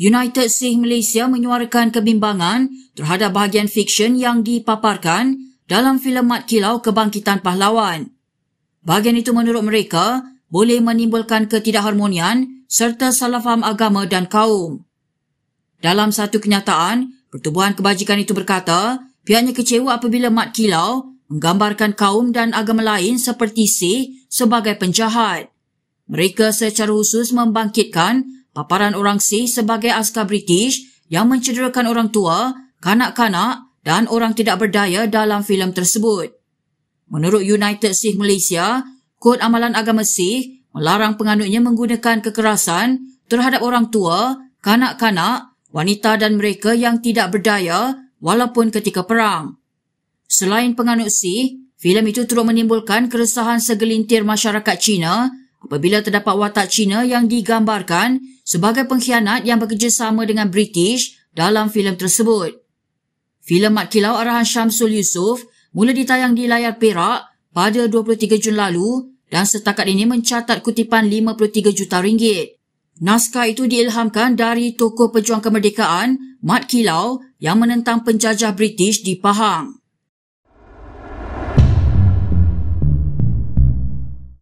United Sikh Malaysia menyuarakan kebimbangan terhadap bahagian fiksyen yang dipaparkan dalam filem Mat Kilau Kebangkitan Pahlawan. Bahagian itu menurut mereka boleh menimbulkan ketidakharmonian serta salah faham agama dan kaum. Dalam satu kenyataan, Pertubuhan Kebajikan itu berkata pihaknya kecewa apabila Mat Kilau menggambarkan kaum dan agama lain seperti Sikh sebagai penjahat. Mereka secara khusus membangkitkan paparan orang Sikh sebagai askar British yang mencederakan orang tua, kanak-kanak dan orang tidak berdaya dalam filem tersebut. Menurut United Sikh Malaysia, Kod Amalan Agama Sikh melarang penganutnya menggunakan kekerasan terhadap orang tua, kanak-kanak, wanita dan mereka yang tidak berdaya walaupun ketika perang. Selain penganut Sikh, filem itu turut menimbulkan keresahan segelintir masyarakat China apabila terdapat watak Cina yang digambarkan sebagai pengkhianat yang bekerjasama dengan British dalam filem tersebut. Filem Mat Kilau arahan Syamsul Yusof mula ditayang di layar Perak pada 23 Jun lalu dan setakat ini mencatat kutipan 53 juta ringgit. Naskah itu diilhamkan dari tokoh pejuang kemerdekaan Mat Kilau yang menentang penjajah British di Pahang.